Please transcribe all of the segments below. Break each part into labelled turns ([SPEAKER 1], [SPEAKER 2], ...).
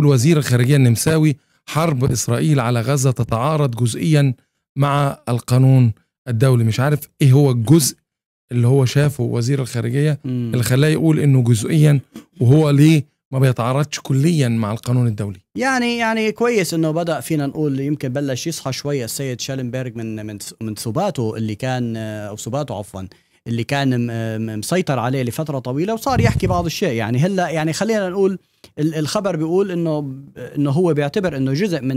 [SPEAKER 1] يقول وزير الخارجية النمساوي حرب إسرائيل على غزة تتعارض جزئيا مع القانون الدولي مش عارف إيه هو الجزء اللي هو شافه وزير الخارجية اللي خلاه يقول إنه جزئيا وهو ليه ما بيتعارضش كليا مع القانون الدولي
[SPEAKER 2] يعني يعني كويس انه بدا فينا نقول يمكن بلش يصحى شويه السيد شالنبرغ من من من سباته اللي كان او سباته عفوا اللي كان مسيطر عليه لفتره طويله وصار يحكي بعض الشيء يعني هلا يعني خلينا نقول الخبر بيقول انه انه هو بيعتبر انه جزء من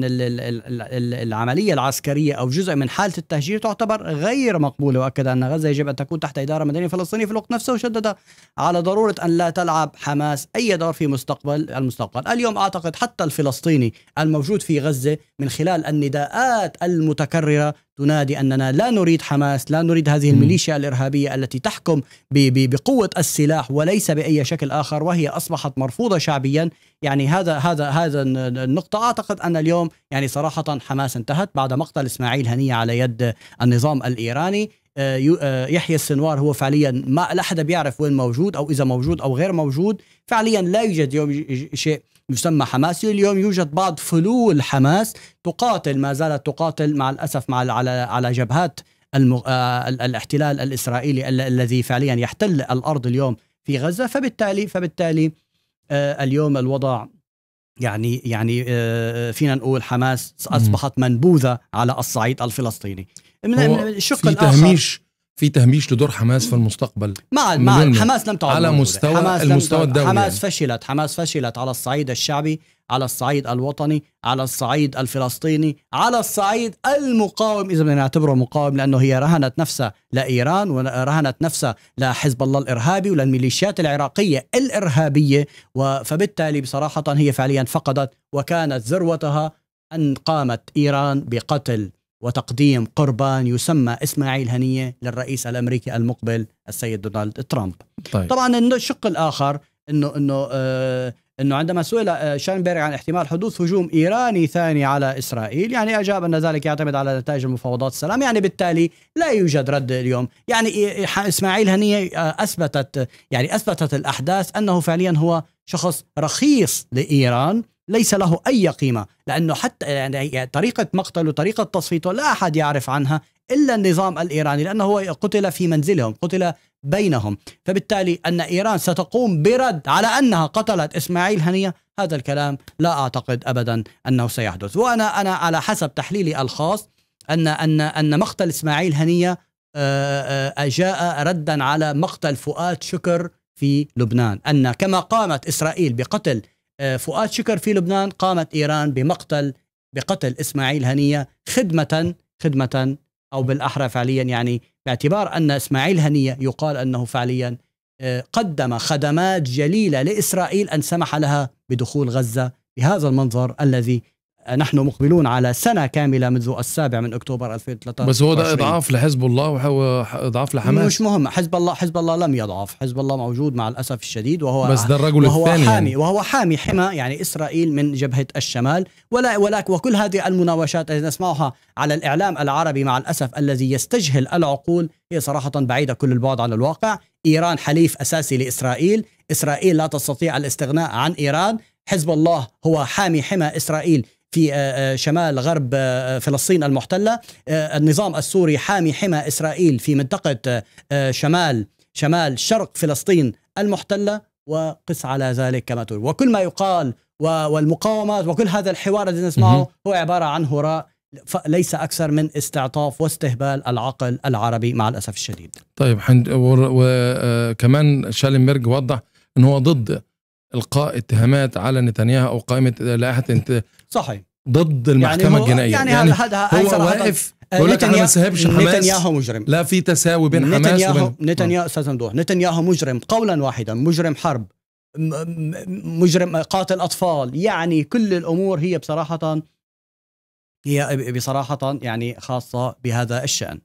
[SPEAKER 2] العمليه العسكريه او جزء من حاله التهجير تعتبر غير مقبوله واكد ان غزه يجب ان تكون تحت اداره مدنيه فلسطينيه في الوقت نفسه وشدد على ضروره ان لا تلعب حماس اي دور في مستقبل المستقبل اليوم اعتقد حتى الفلسطيني الموجود في غزه من خلال النداءات المتكرره تنادي اننا لا نريد حماس، لا نريد هذه الميليشيا الارهابيه التي تحكم بقوه السلاح وليس باي شكل اخر وهي اصبحت مرفوضه شعبيا، يعني هذا هذا هذا النقطه اعتقد ان اليوم يعني صراحه حماس انتهت بعد مقتل اسماعيل هنيه على يد النظام الايراني، آه، آه، يحيى السنوار هو فعليا ما لا حدا بيعرف وين موجود او اذا موجود او غير موجود فعليا لا يوجد يوم شيء يسمى حماس اليوم يوجد بعض فلول حماس تقاتل ما زالت تقاتل مع الاسف مع على على جبهات المغ... آه، الاحتلال الاسرائيلي الذي فعليا يحتل الارض اليوم في غزه فبالتالي فبالتالي اليوم الوضع يعني يعني آه، آه، فينا نقول حماس اصبحت منبوذه على الصعيد الفلسطيني من الشق الاخر تهميش
[SPEAKER 1] في تهميش لدور حماس في المستقبل مع مع حماس لم تعد على مستوى حماس المستوى الدولي حماس يعني.
[SPEAKER 2] فشلت حماس فشلت على الصعيد الشعبي على الصعيد الوطني على الصعيد الفلسطيني على الصعيد المقاوم اذا بدنا نعتبره مقاوم لانه هي رهنت نفسها لايران ورهنت نفسها لحزب الله الارهابي وللميليشيات العراقيه الارهابيه فبالتالي بصراحه هي فعليا فقدت وكانت ذروتها ان قامت ايران بقتل وتقديم قربان يسمى اسماعيل هنيه للرئيس الامريكي المقبل السيد دونالد ترامب طيب. طبعا الشق الاخر انه انه آه انه عندما سئل آه، شانبيري عن احتمال حدوث هجوم ايراني ثاني على اسرائيل يعني اجاب ان ذلك يعتمد على نتائج المفاوضات السلام يعني بالتالي لا يوجد رد اليوم يعني اسماعيل هنيه آه، اثبتت يعني اثبتت الاحداث انه فعليا هو شخص رخيص لإيران ليس له أي قيمة لأنه حتى يعني طريقة مقتله طريقة تصفيته لا أحد يعرف عنها إلا النظام الإيراني لأنه هو قتل في منزلهم قتل بينهم فبالتالي أن إيران ستقوم برد على أنها قتلت إسماعيل هنية هذا الكلام لا أعتقد أبدا أنه سيحدث وأنا أنا على حسب تحليلي الخاص أن أن أن مقتل إسماعيل هنية آه، آه، جاء ردا على مقتل فؤاد شكر في لبنان أن كما قامت إسرائيل بقتل آه، فؤاد شكر في لبنان قامت إيران بمقتل بقتل إسماعيل هنية خدمة خدمة أو بالأحرى فعليا يعني باعتبار أن إسماعيل هنية يقال أنه فعليا آه، قدم خدمات جليلة لإسرائيل أن سمح لها بدخول غزة بهذا المنظر الذي نحن مقبلون على سنة كاملة منذ السابع من أكتوبر 2013 بس هو ده إضعاف لحزب الله وإضعاف لحماس مش مهم حزب الله حزب الله لم يضعف حزب الله موجود مع الأسف الشديد وهو بس ده الرجل وهو الثاني حامي يعني. وهو حامي حمى يعني إسرائيل من جبهة الشمال ولا ولك وكل هذه المناوشات التي نسمعها على الإعلام العربي مع الأسف الذي يستجهل العقول هي صراحة بعيدة كل البعد عن الواقع إيران حليف أساسي لإسرائيل إسرائيل لا تستطيع الاستغناء عن إيران حزب الله هو حامي حمى إسرائيل في آه، آه، شمال غرب آه، فلسطين المحتله النظام السوري حامي حمى اسرائيل في منطقه شمال شمال شرق فلسطين المحتله وقس على ذلك كما تقول وكل ما يقال والمقاومات وكل هذا الحوار الذي نسمعه هو عباره عن هراء ليس اكثر من استعطاف واستهبال العقل العربي مع الاسف الشديد.
[SPEAKER 1] طيب وكمان شالنبرغ وضح انه هو ضد القاء اتهامات على نتنياهو او قائمه
[SPEAKER 2] لائحه صحيح ضد يعني المحكمه يعني الجنائيه يعني, يعني هذا هو واقف آه، بقول لك ما نسهبش حماس نتنياهو مجرم لا في تساوي بين حماس نتنياهو وبين نتنياهو آه. استاذ ممدوح نتنياهو مجرم قولا واحدا مجرم حرب مجرم قاتل اطفال يعني كل الامور هي بصراحه هي بصراحه يعني خاصه بهذا الشان